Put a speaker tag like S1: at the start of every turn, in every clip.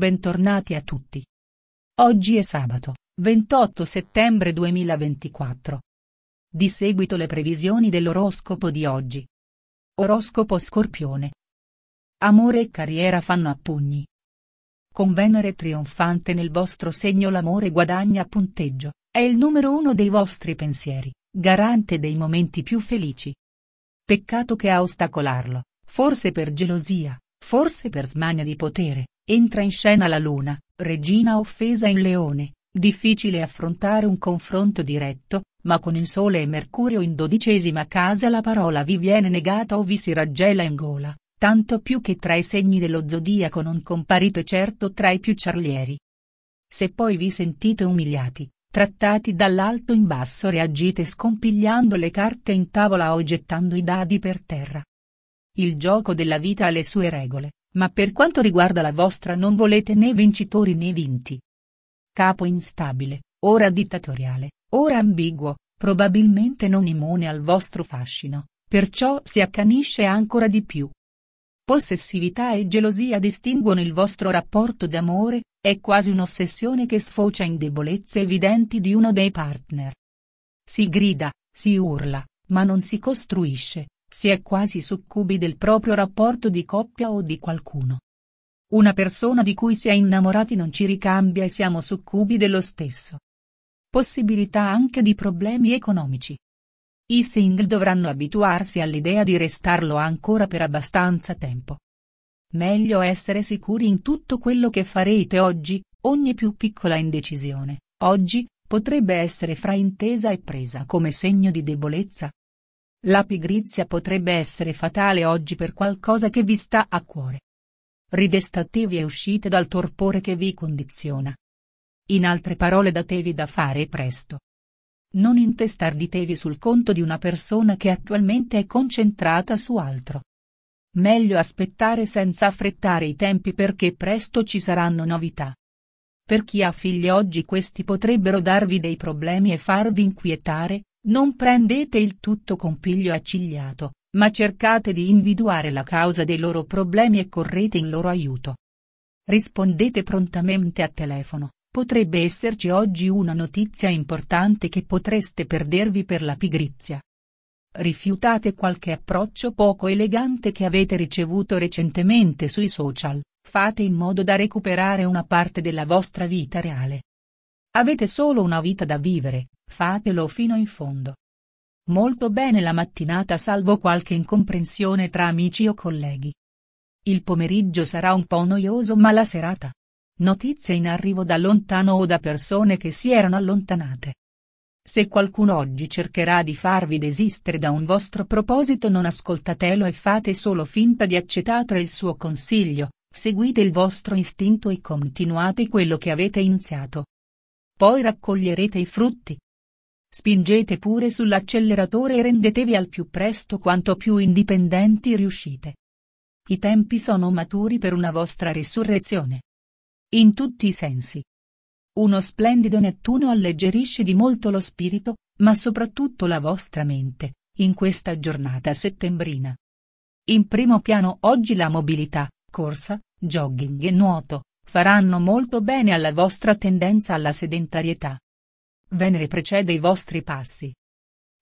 S1: Bentornati a tutti. Oggi è sabato, 28 settembre 2024. Di seguito le previsioni dell'oroscopo di oggi. Oroscopo Scorpione. Amore e carriera fanno a pugni. Con Venere trionfante nel vostro segno l'amore guadagna punteggio, è il numero uno dei vostri pensieri, garante dei momenti più felici. Peccato che a ostacolarlo, forse per gelosia, forse per smania di potere, Entra in scena la Luna, regina offesa in Leone, difficile affrontare un confronto diretto, ma con il Sole e Mercurio in dodicesima casa la parola vi viene negata o vi si raggela in gola, tanto più che tra i segni dello zodiaco non comparite certo tra i più ciarlieri. Se poi vi sentite umiliati, trattati dall'alto in basso reagite scompigliando le carte in tavola o gettando i dadi per terra. Il gioco della vita ha le sue regole ma per quanto riguarda la vostra non volete né vincitori né vinti. Capo instabile, ora dittatoriale, ora ambiguo, probabilmente non immune al vostro fascino, perciò si accanisce ancora di più. Possessività e gelosia distinguono il vostro rapporto d'amore, è quasi un'ossessione che sfocia in debolezze evidenti di uno dei partner. Si grida, si urla, ma non si costruisce, si è quasi succubi del proprio rapporto di coppia o di qualcuno. Una persona di cui si è innamorati non ci ricambia e siamo succubi dello stesso. Possibilità anche di problemi economici. I single dovranno abituarsi all'idea di restarlo ancora per abbastanza tempo. Meglio essere sicuri in tutto quello che farete oggi, ogni più piccola indecisione, oggi, potrebbe essere fraintesa e presa come segno di debolezza, la pigrizia potrebbe essere fatale oggi per qualcosa che vi sta a cuore. Ridestativi e uscite dal torpore che vi condiziona. In altre parole datevi da fare presto. Non intestarditevi sul conto di una persona che attualmente è concentrata su altro. Meglio aspettare senza affrettare i tempi perché presto ci saranno novità. Per chi ha figli oggi questi potrebbero darvi dei problemi e farvi inquietare, non prendete il tutto con piglio accigliato, ma cercate di individuare la causa dei loro problemi e correte in loro aiuto. Rispondete prontamente a telefono, potrebbe esserci oggi una notizia importante che potreste perdervi per la pigrizia. Rifiutate qualche approccio poco elegante che avete ricevuto recentemente sui social, fate in modo da recuperare una parte della vostra vita reale. Avete solo una vita da vivere, fatelo fino in fondo. Molto bene la mattinata salvo qualche incomprensione tra amici o colleghi. Il pomeriggio sarà un po' noioso ma la serata. Notizie in arrivo da lontano o da persone che si erano allontanate. Se qualcuno oggi cercherà di farvi desistere da un vostro proposito non ascoltatelo e fate solo finta di accettare il suo consiglio, seguite il vostro istinto e continuate quello che avete iniziato. Poi raccoglierete i frutti. Spingete pure sull'acceleratore e rendetevi al più presto quanto più indipendenti riuscite. I tempi sono maturi per una vostra risurrezione. In tutti i sensi. Uno splendido Nettuno alleggerisce di molto lo spirito, ma soprattutto la vostra mente, in questa giornata settembrina. In primo piano oggi la mobilità, corsa, jogging e nuoto, faranno molto bene alla vostra tendenza alla sedentarietà. Venere precede i vostri passi.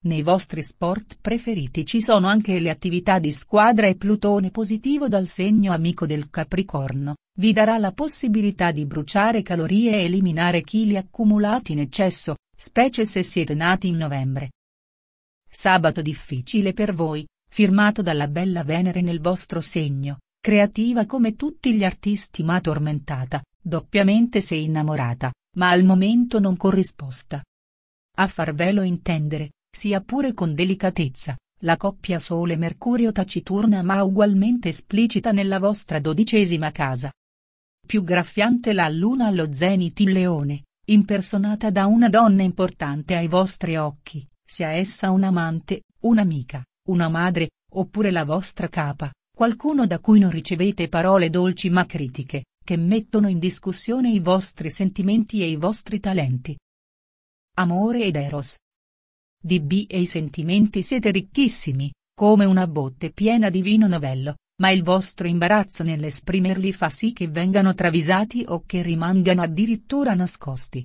S1: Nei vostri sport preferiti ci sono anche le attività di squadra e Plutone positivo dal segno amico del Capricorno, vi darà la possibilità di bruciare calorie e eliminare chili accumulati in eccesso, specie se siete nati in novembre. Sabato difficile per voi, firmato dalla bella Venere nel vostro segno, creativa come tutti gli artisti ma tormentata, doppiamente se innamorata, ma al momento non corrisposta. A farvelo intendere, sia pure con delicatezza, la coppia Sole-Mercurio taciturna ma ugualmente esplicita nella vostra dodicesima casa. Più graffiante la luna allo zenit in leone, impersonata da una donna importante ai vostri occhi, sia essa un amante, un'amica, una madre, oppure la vostra capa, qualcuno da cui non ricevete parole dolci ma critiche, che mettono in discussione i vostri sentimenti e i vostri talenti. Amore ed Eros. Di B e i sentimenti siete ricchissimi, come una botte piena di vino novello, ma il vostro imbarazzo nell'esprimerli fa sì che vengano travisati o che rimangano addirittura nascosti.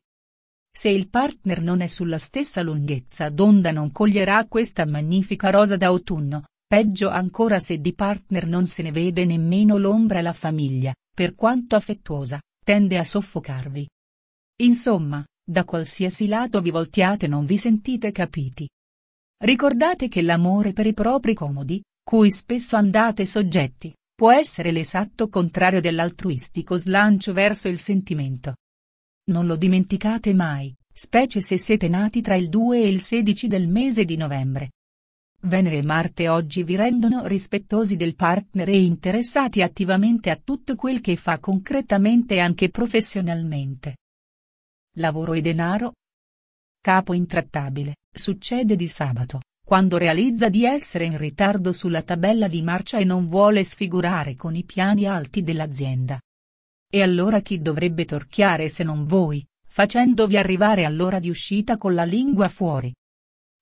S1: Se il partner non è sulla stessa lunghezza d'onda non coglierà questa magnifica rosa d'autunno, peggio ancora se di partner non se ne vede nemmeno l'ombra e la famiglia, per quanto affettuosa, tende a soffocarvi. Insomma, da qualsiasi lato vi voltiate non vi sentite capiti. Ricordate che l'amore per i propri comodi, cui spesso andate soggetti, può essere l'esatto contrario dell'altruistico slancio verso il sentimento. Non lo dimenticate mai, specie se siete nati tra il 2 e il 16 del mese di novembre, Venere e Marte oggi vi rendono rispettosi del partner e interessati attivamente a tutto quel che fa concretamente e anche professionalmente. Lavoro e denaro? Capo intrattabile, succede di sabato, quando realizza di essere in ritardo sulla tabella di marcia e non vuole sfigurare con i piani alti dell'azienda. E allora chi dovrebbe torchiare se non voi, facendovi arrivare all'ora di uscita con la lingua fuori?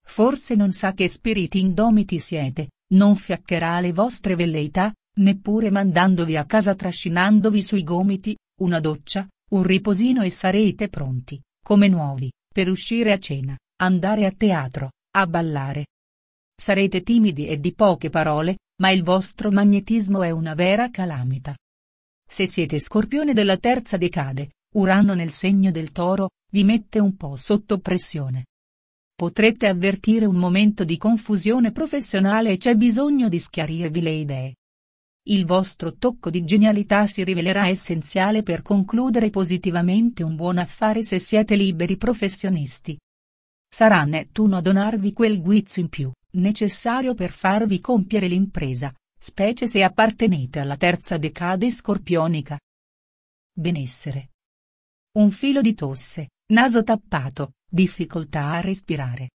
S1: Forse non sa che spiriti indomiti siete, non fiaccherà le vostre velleità, neppure mandandovi a casa trascinandovi sui gomiti, una doccia, un riposino e sarete pronti, come nuovi, per uscire a cena, andare a teatro, a ballare. Sarete timidi e di poche parole, ma il vostro magnetismo è una vera calamita. Se siete scorpione della terza decade, Urano nel segno del toro, vi mette un po' sotto pressione. Potrete avvertire un momento di confusione professionale e c'è bisogno di schiarirvi le idee. Il vostro tocco di genialità si rivelerà essenziale per concludere positivamente un buon affare se siete liberi professionisti. Sarà Nettuno a donarvi quel guizzo in più, necessario per farvi compiere l'impresa, specie se appartenete alla terza decade scorpionica. Benessere. Un filo di tosse, Naso tappato, difficoltà a respirare.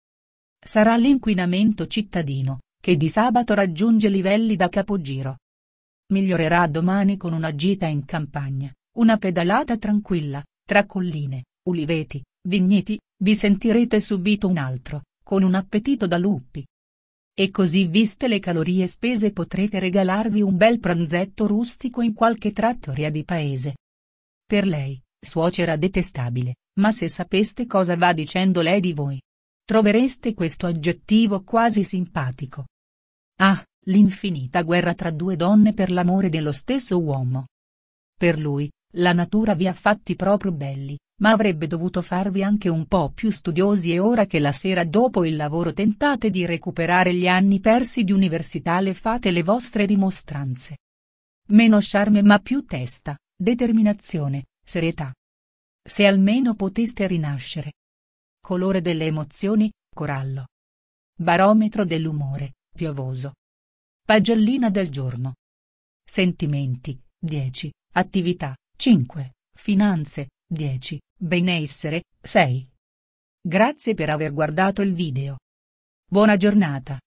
S1: Sarà l'inquinamento cittadino, che di sabato raggiunge livelli da capogiro. Migliorerà domani con una gita in campagna, una pedalata tranquilla, tra colline, uliveti, vigneti, vi sentirete subito un altro, con un appetito da luppi. E così viste le calorie spese potrete regalarvi un bel pranzetto rustico in qualche trattoria di paese. Per lei, suocera detestabile, ma se sapeste cosa va dicendo lei di voi. Trovereste questo aggettivo quasi simpatico. Ah, l'infinita guerra tra due donne per l'amore dello stesso uomo. Per lui, la natura vi ha fatti proprio belli, ma avrebbe dovuto farvi anche un po' più studiosi e ora che la sera dopo il lavoro tentate di recuperare gli anni persi di università le fate le vostre rimostranze. Meno charme ma più testa, determinazione, serietà. Se almeno poteste rinascere. Colore delle emozioni, corallo. Barometro dell'umore, piovoso. Pagellina del giorno. Sentimenti, 10, attività, 5, finanze, 10, benessere, 6. Grazie per aver guardato il video. Buona giornata.